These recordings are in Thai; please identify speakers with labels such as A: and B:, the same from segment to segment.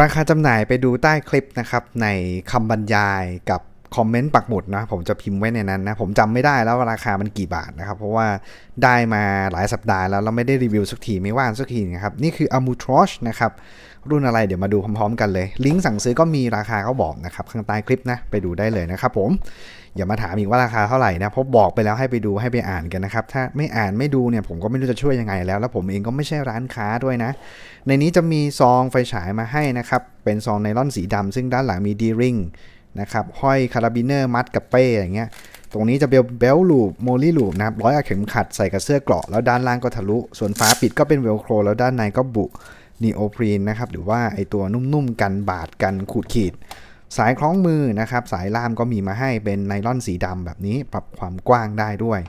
A: ราคาจำหน่ายไปดูใต้คลิปนะครับ ในคำบรรยายกับคอมเมนต์ปักหมุดนะ ผมจะพิมพ์ไว้ในนั้นนะ ผมจำไม่ได้แล้วราคามันกี่บาทนะครับ เพราะว่าได้มาหลายสัปดาห์แล้วเราไม่ได้รีวิวสักที ไม่ว่างสักทีนะครับ นี่คือ a m u t r o s h นะครับรุ่นอะไรเดี๋ยวมาดูพร้อมๆกันเลย ลิงก์สั่งซื้อก็มีราคาเขาบอกนะครับ ข้างใต้คลิปนะ ไปดูได้เลยนะครับผม อย่ามาถามอีกว่าราคาเท่าไหร่นะ เพราะบอกไปแล้วให้ไปดูให้ไปอ่านกันนะครับถ้าไม่อ่านไม่ดูเนี่ยผมก็ไม่รู้จะช่วยยังไงแล้วแล้ว ผมเองก็ไม่ใช่ร้านค้าด้วยนะ ในนี้จะมีซองไฟฉายมาให้นะครับเป็นซองไนล่อนสีดำซึ่งด้านหลังมีดีริงนะครับห้อย คาราบิเนอร์ มัดกับเป้อย่างเงี้ยตรงนี้จะเบลเบลลูป โมลี่ลูปนะครับร้อยอาเข็มขัดใส่กับเสื้อเกราะแล้วด้านล่างก็ทะลุ ส่วนฝาปิดก็เป็นเวลโคร แล้วด้านในก็บุนีโอพรีนนะครับหรือว่าไอตัวนุ่มๆ กันบาดกันขูดขีด สายคล้องมือนะครับสายล่ามก็มีมาให้เป็นไนล่อนสีดำแบบนี้ปรับความกว้างได้ด้วย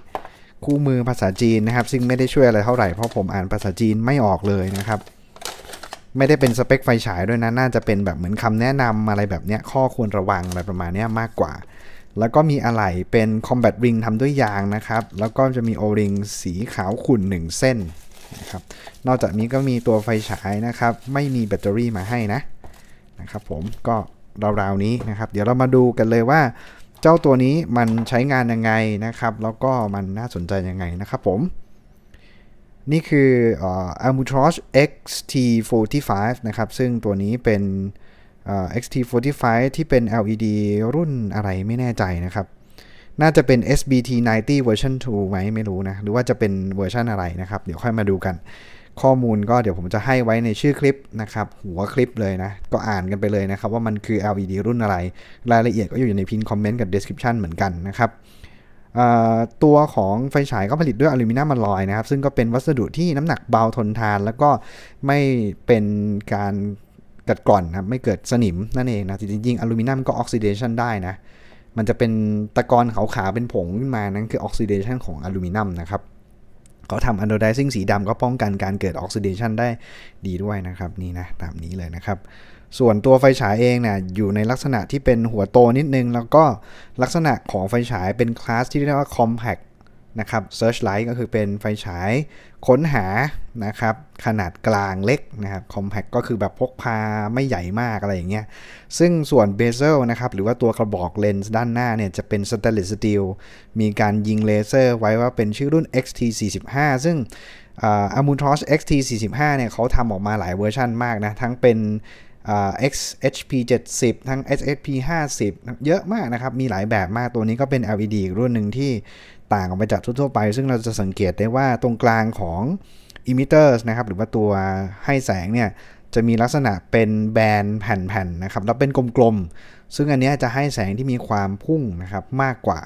A: คู่มือภาษาจีนนะครับซึ่งไม่ได้ช่วยอะไรเท่าไหร่เพราะผมอ่านภาษาจีนไม่ออกเลยนะครับไม่ได้เป็นสเปคไฟฉายด้วยนะ น่าจะเป็นแบบเหมือนคำแนะนำอะไรแบบเนี้ยข้อควรระวังอะไรประมาณนี้มากกว่า แล้วก็มีอะไหล่เป็น combat ring ทำด้วยยางนะครับ แล้วก็จะมีโอริงสีขาวขุ่น 1 เส้นนะครับนอกจากนี้ก็มีตัวไฟฉายนะครับไม่มีแบตเตอรี่มาให้นะนะครับผมก็ราวๆนี้นะครับ เดี๋ยวเรามาดูกันเลยว่า เจ้าตัวนี้มันใช้งานยังไงนะครับ แล้วก็มันน่าสนใจยังไงนะครับ ผมนี่คืออ a l มู t ร o s XT45 นะครับ ซึ่งตัวนี้เป็น XT45 ที่เป็น LED รุ่นอะไรไม่แน่ใจนะครับ น่าจะเป็น SBT90 version 2 ไหมไม่รู้นะ หรือว่าจะเป็นเวอร์ชันอะไรนะครับ เดี๋ยวค่อยมาดูกัน ข้อมูลก็เดี๋ยวผมจะให้ไว้ในชื่อคลิปนะครับ หัวคลิปเลยนะ ก็อ่านกันไปเลยนะครับ ว่ามันคือ LED รุ่นอะไร รายละเอียดก็อยู่ในพินคอมเมนต์กับ description เหมือนกันนะครับตัวของไฟฉายก็ผลิตด้วยอลูมิเนียมอลอยนะครับ ซึ่งก็เป็นวัสดุที่น้ำหนักเบาทนทาน แล้วก็ไม่เป็นการกัดกร่อนนะไม่เกิดสนิมนั่นเองนะ จริงๆอลูมิเนียมก็ออกซิเดชันได้นะ มันจะเป็นตะกอนขาวๆเป็นผงขึ้นมานั่นคือออกซิเดชันของอลูมิเนียมนะครับเขาทำอันโดไดซิ่งสีดำก็ป้องกันการเกิดออกซิเดชันได้ดีด้วยนะครับนี่นะ ตามนี้เลยนะครับส่วนตัวไฟฉายเองเนี่ยอยู่ในลักษณะที่เป็นหัวโตนิดนึง แล้วก็ลักษณะของไฟฉายเป็นคลาสที่เรียกว่า compact นะครับ searchlight ก็คือเป็นไฟฉายค้นหานะครับขนาดกลางเล็กนะครับ compact ก็คือแบบพกพาไม่ใหญ่มากอะไรอย่างเงี้ยซึ่งส่วน bezel นะครับหรือว่าตัวกระบอกเลนส์ด้านหน้าเนี่ยจะเป็น stainless steel มีการยิงเลเซอร์ไว้ว่าเป็นชื่อรุ่น XT45 ซึ่งอามูทอส XT45 เนี่ยเขาทำออกมาหลายเวอร์ชั่นมากนะทั้งเป็น XHP 70ทั้ง x h p 50เยอะมากนะครับ มีหลายแบบมาก ตัวนี้ก็เป็น LED อีกรุ่นหนึ่งที่ต่างออกไปจากทั่วๆไป ซึ่งเราจะสังเกตได้ว่าตรงกลางของ emitters นะครับ หรือว่าตัวให้แสงเนี่ย จะมีลักษณะเป็นแบนแผ่นๆนะครับ แล้วเป็นกลมๆ ซึ่งอันนี้จะให้แสงที่มีความพุ่งนะครับ มากกว่า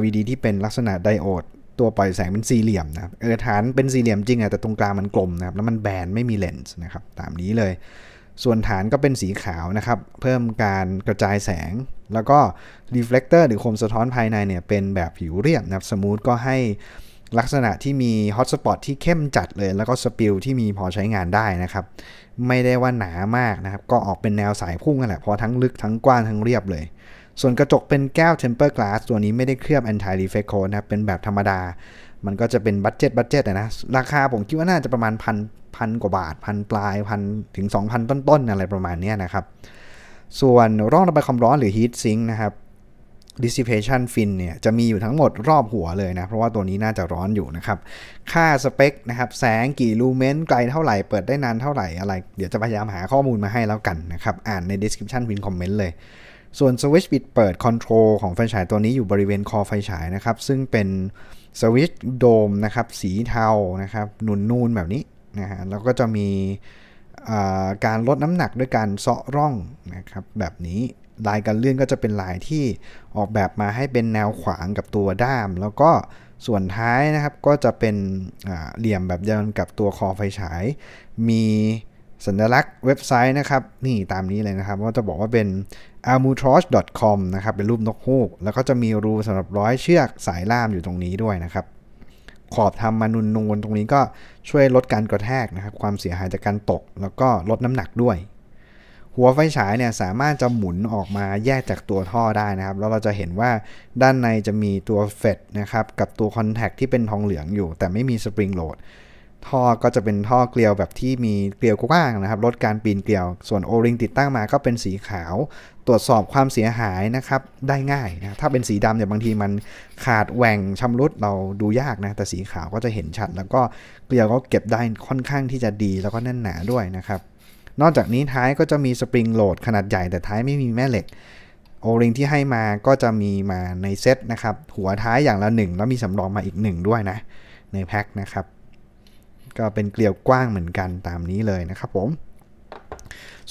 A: LED ที่เป็นลักษณะไดโอดตัวปล่อยแสงเป็นสี่เหลี่ยมนะครับเออฐานเป็นสี่เหลี่ยมจริงอะแต่ตรงกลางมันกลมนะครับ แล้วมันแบนไม่มีเลนส์นะครับ ตามนี้เลยส่วนฐานก็เป็นสีขาวนะครับ เพิ่มการกระจายแสงแล้วก็รีเฟล็กเตอร์หรือโคมสะท้อนภายในเนี่ย เป็นแบบผิวเรียบนะครับสมูทก็ให้ลักษณะที่มีฮอตสปอตที่เข้มจัดเลย แล้วก็สปิลที่มีพอใช้งานได้นะครับ ไม่ได้ว่าหนามากนะครับ ก็ออกเป็นแนวสายพุ่งกันแหละพอทั้งลึกทั้งกว้างทั้งเรียบเลยส่วนกระจกเป็นแก้ว temper glass ตัวนี้ไม่ได้เคลือบ anti reflect coat นะครับ เป็นแบบธรรมดา มันก็จะเป็นบัตเจ็ตบัตเจ็ตนะ ราคาผมคิดว่าน่าจะประมาณพันพันกว่าบาทพันปลายพันถึง 2,000 ต้นต้นอะไรประมาณนี้นะครับ ส่วนร่องระบายความร้อนหรือ heat sink นะครับ dissipation fin เนี่ยจะมีอยู่ทั้งหมดรอบหัวเลยนะ เพราะว่าตัวนี้น่าจะร้อนอยู่นะครับ ค่าสเปคนะครับแสงกี่ลูเมนไกลเท่าไหร่เปิดได้นานเท่าไหร่อะไร เดี๋ยวจะพยายามหาข้อมูลมาให้แล้วกันนะครับ อ่านใน description พินคอมเมนต์เลยส่วนสวิตช์ปิดเปิดคอนโทรลของไฟฉายตัวนี้อยู่บริเวณคอไฟฉายนะครับ ซึ่งเป็นสวิตช์โดมนะครับสีเทานะครับนูนๆ แบบนี้นะฮะแล้วก็จะมีการลดน้ำหนักด้วยการเซาะร่องนะครับแบบนี้ลายการเลื่อนก็จะเป็นลายที่ออกแบบมาให้เป็นแนวขวางกับตัวด้าม แล้วก็ส่วนท้ายนะครับก็จะเป็นเหลี่ยมแบบเดียวกับตัวคอไฟฉาย มีสัญลักษณ์เว็บไซต์นะครับนี่ตามนี้เลยนะครับ ว่าจะบอกว่าเป็น a l m u t r o s h c o m นะครับเป็นรูปนกฮูก แล้วก็จะมีรูสำหรับร้อยเชือกสายล่ามอยู่ตรงนี้ด้วยนะครับ ขอบทำมานุนนูนตรงนี้ก็ช่วยลดการกระแทกนะครับ ความเสียหายจากการตกแล้วก็ลดน้ำหนักด้วย หัวไฟฉายเนี่ยสามารถจะหมุนออกมาแยกจากตัวท่อได้นะครับ แล้วเราจะเห็นว่าด้านในจะมีตัวเฟดนะครับกับตัวคอนแทคที่เป็นทองเหลืองอยู่ แต่ไม่มีสปริงโหลดท่อก็จะเป็นท่อเกลียวแบบที่มีเกลียวกว้างนะครับลดการปีนเกลียวส่วนโอริงติดตั้งมาก็เป็นสีขาวตรวจสอบความเสียหายนะครับ ได้ง่ายนะถ้าเป็นสีดำเนี่ยบางทีมันขาดแหว่งชำรุดเราดูยากนะแต่สีขาวก็จะเห็นชัด แล้วก็เกลียวก็เก็บได้ค่อนข้างที่จะดีแล้วก็แน่นหนาด้วยนะครับนอกจากนี้ท้ายก็จะมีสปริงโหลดขนาดใหญ่แต่ท้ายไม่มีแม่เหล็ก โอริงที่ให้มาก็จะมีมาในเซตนะครับหัวท้ายอย่างละ1แล้วมีสำรองมาอีก1ด้วยนะ ในแพ็คนะครับก็เป็นเกลียวกว้างเหมือนกันตามนี้เลยนะครับผม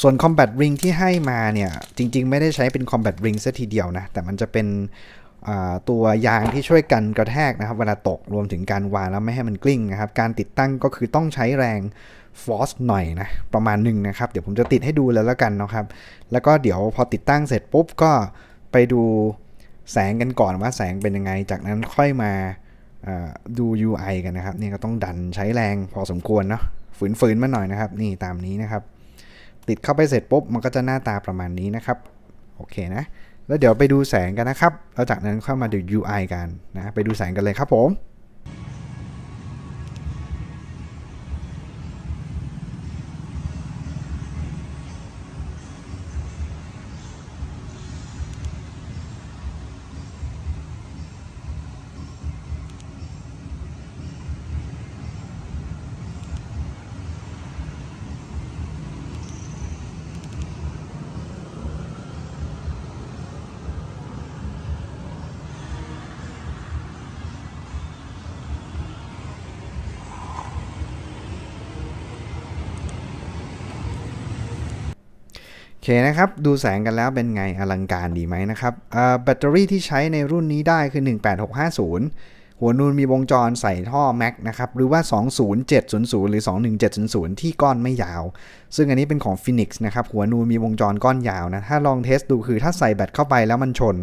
A: ส่วน Combat Ring ที่ให้มาเนี่ยจริงๆไม่ได้ใช้เป็น Combat Ring ซะทีเดียวนะ แต่มันจะเป็นตัวยางที่ช่วยกันกระแทกนะครับเวลาตกรวมถึงการวางแล้ว ไม่ให้มันกลิ้งนะครับ การติดตั้งก็คือต้องใช้แรงฟอสหน่อยนะประมาณหนึ่งนะครับ เดี๋ยวผมจะติดให้ดูแล้วแล้วกันนะครับ แล้วก็เดี๋ยวพอติดตั้งเสร็จปุ๊บก็ไปดูแสงกันก่อนว่าแสงเป็นยังไง จากนั้นค่อยมาดู UI กันนะครับ นี่ก็ต้องดันใช้แรงพอสมควรเนาะฝืน ๆ มาหน่อยนะครับ นี่ตามนี้นะครับ ติดเข้าไปเสร็จปุ๊บมันก็จะหน้าตาประมาณนี้นะครับ โอเคนะ แล้วเดี๋ยวไปดูแสงกันนะครับแล้วจากนั้นเข้ามาดู UI กันนะไปดูแสงกันเลยครับผมโอเคนะครับ ดูแสงกันแล้วเป็นไงอลังการดีไหมนะครับแบตเตอรี่ที่ใช้ในรุ่นนี้ได้คือ 18650 หัวนูนมีวงจรใส่ท่อแม็กนะครับ หรือว่า 20700 หรือ 21700 ที่ก้อนไม่ยาว ซึ่งอันนี้เป็นของ Phoenix นะครับ หัวนูนมีวงจรก้อนยาวนะ ถ้าลองเทสดูคือถ้าใส่แบตเข้าไปแล้วมันชน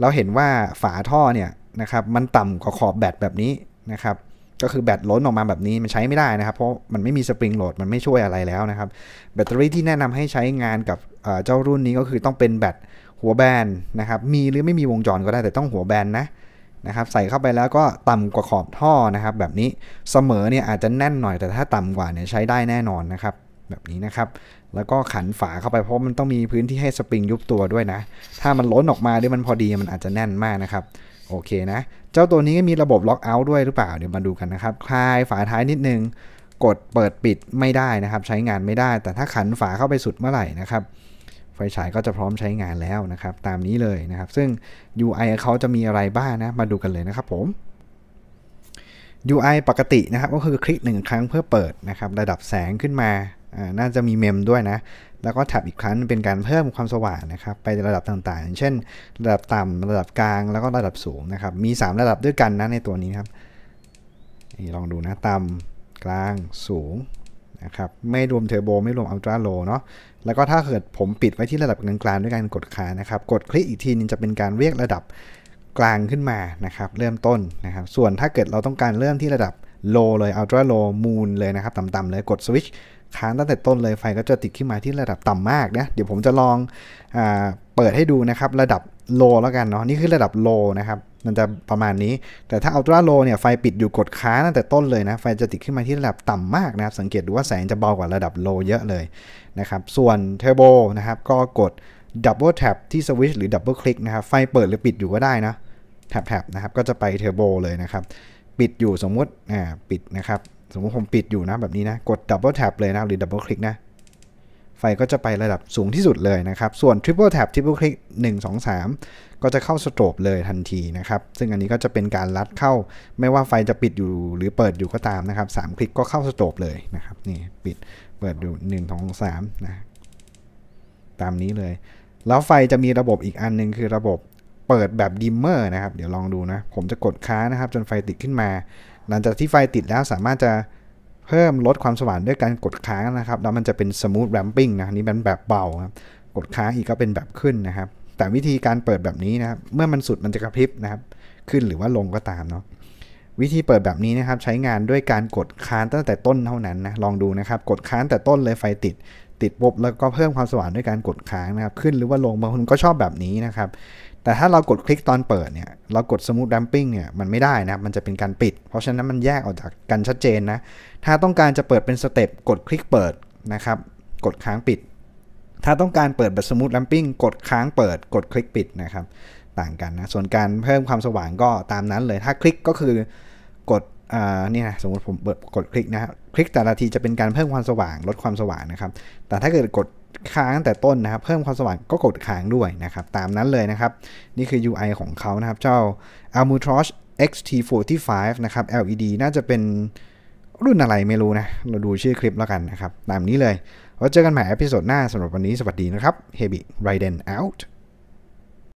A: เราเห็นว่าฝาท่อเนี่ยนะครับมันต่ำกว่าขอบแบตแบบนี้นะครับก็คือแบตล้นออกมาแบบนี้มันใช้ไม่ได้นะครับเพราะมันไม่มีสปริงโหลดมันไม่ช่วยอะไรแล้วนะครับแบตเตอรี่ที่แนะนำให้ใช้งานกับเจ้ารุ่นนี้ก็คือต้องเป็นแบตหัวแบนนะครับ มีหรือไม่มีวงจรก็ได้แต่ต้องหัวแบนนะนะครับ ใส่เข้าไปแล้วก็ต่ำกว่าขอบท่อนะครับ แบบนี้เสมอเนี่ยอาจจะแน่นหน่อยแต่ถ้าต่ำกว่าเนี่ยใช้ได้แน่นอนนะครับ แบบนี้นะครับแล้วก็ขันฝาเข้าไปเพราะมันต้องมีพื้นที่ให้สปริงยุบตัวด้วยนะถ้ามันล้นออกมาด้วยมันพอดีมันอาจจะแน่นมากนะครับ โอเคนะเจ้าตัวนี้มีระบบล็อกเอาท์ด้วยหรือเปล่า เดี๋ยวมาดูกันนะครับคลายฝาท้ายนิดนึง กดเปิดปิดไม่ได้นะครับ ใช้งานไม่ได้ แต่ถ้าขันฝาเข้าไปสุดเมื่อไหร่นะครับไฟฉายก็จะพร้อมใช้งานแล้วนะครับ ตามนี้เลยนะครับ ซึ่ง UI เขาจะมีอะไรบ้างนะมาดูกันเลยนะครับผม UI ปกตินะครับ ก็คือคลิกหนึ่งครั้งเพื่อเปิดนะครับ ระดับแสงขึ้นมาน่าจะมีเมมด้วยนะแล้วก็แท็บอีกครั้งเป็นการเพิ่มความสว่างนะครับ ไประดับต่างๆเช่น ระดับต่ำระดับกลางแล้วก็ระดับสูงนะครับมี 3 ระดับด้วยกันนะในตัวนี้ครับลองดูนะต่ำ กลางสูงะครับไม่รวมเทอร์โบไม่รวมอัลตร้าโลเนาะแล้วก็ถ้าเกิดผมปิดไว้ที่ระดับกลางๆด้วยการกดค้านะครับกดคลิกอีกทีนึงจะเป็นการเรียกระดับกลางขึ้นมานะครับเริ่มต้นนะครับส่วนถ้าเกิดเราต้องการเริ่มที่ระดับโลเลยอัลตร้าโลมูนเลยนะครับต่ำๆเลยกดสวิตชค้างตั้งแต่ต้นเลย ไฟก็จะติดขึ้นมาที่ระดับต่ำมากนะเดี๋ยวผมจะลองอเปิดให้ดูนะครับระดับโลแล้วกันเนาะนี่คือระดับโลนะครับ มันจะประมาณนี้แต่ถ้าอัลตราโลเนี่ยไฟปิดอยู่กดค้างตั้งแต่ต้นเลยนะไฟจะติดขึ้นมาที่ระดับต่ำมากนะครับ สังเกตดูว่าแสงจะเบากว่าระดับโล เยอะเลยนะครับ ส่วนเทอร์โบนะครับ ก็กดดับเบิลแท็บที่สวิตช์หรือดับเบิลคลิกนะครับ ไฟเปิดหรือปิดอยู่ก็ได้นะแท็บแท็บนะครับ ก็จะไปเทอร์โบเลยนะครับ ปิดอยู่สมมติอ่าปิดนะครับสมมติผมปิดอยู่นะแบบนี้นะกดดับเบิลแท็บเลยนะหรือดับเบิลคลิกนะไฟก็จะไประดับสูงที่สุดเลยนะครับ ส่วน Triple Tap Triple Click 1 2 3 ก็จะเข้าสโตรบเลยทันทีนะครับ ซึ่งอันนี้ก็จะเป็นการลัดเข้า ไม่ว่าไฟจะปิดอยู่หรือเปิดอยู่ก็ตามนะครับ 3 คลิกก็เข้าสโตรบเลยนะครับนี่ปิดเปิดอยู่1 2 3นะตามนี้เลย แล้วไฟจะมีระบบอีกอันนึงคือระบบเปิดแบบดิมเมอร์นะครับ เดี๋ยวลองดูนะผมจะกดค้านะครับ จนไฟติดขึ้นมาหลังจากที่ไฟติดแล้วสามารถจะเพิ่มลดความสว่างด้วยการกดค้างนะครับแล้วมันจะเป็นสมูทแรมปิ้งนะนี่เป็นแบบเบาครับกดค้างอีกก็เป็นแบบขึ้นนะครับ แต่วิธีการเปิดแบบนี้นะครับเมื่อมันสุดมันจะกระพริบนะครับขึ้นหรือว่าลงก็ตามเนาะวิธีเปิดแบบนี้นะครับ ใช้งานด้วยการกดค้างตั้งแต่ต้นเท่านั้นนะลองดูนะครับ กดค้างแต่ต้นเลยไฟติดติดปุ๊บแล้วก็เพิ่มความสว่างด้วยการกดค้างนะครับขึ้นหรือว่าลงบางคนก็ชอบแบบนี้นะครับแต่ถ้าเรากดคลิกตอนเปิดเนี่ยเรากดสมูทดัมปิ้ i n g เนี่ยมันไม่ได้นะมันจะเป็นการปิด เพราะฉะนั้นมันแยกออกจากกันชัดเจนนะถ้าต้องการจะเปิดเป็นสเต็ปกดคลิกเปิดนะครับ กดค้างปิด ถ้าต้องการเปิดแบบสมูทดัมปิ้ i n g กดค้างเปิดกดคลิกปิดนะครับ ต่างกันนะส่วนการเพิ่มความสว่างก็ตามนั้นเลยถ้าคลิกก็คือกดอ่านี่นะสมมติผมเปิดกดคลิกนะครับคลิกแต่ละทีจะเป็นการเพิ่มความสว่างลดความสว่างนะครับ แต่ถ้าเกิดกดค้างแต่ต้นนะครับเพิ่มความสว่างก็กดค้างด้วยนะครับ ตามนั้นเลยนะครับ นี่คือ UI ของเขานะครับเจ้า Almutrosh XT45 นะครับ LED น่าจะเป็นรุ่นอะไรไม่รู้นะ เราดูชื่อคลิปแล้วกันนะครับ ตามนี้เลยไว้เจอกันใหม่อพิโซดหน้าสำหรับวันนี้สวัสดีนะครับ Hebi Raiden out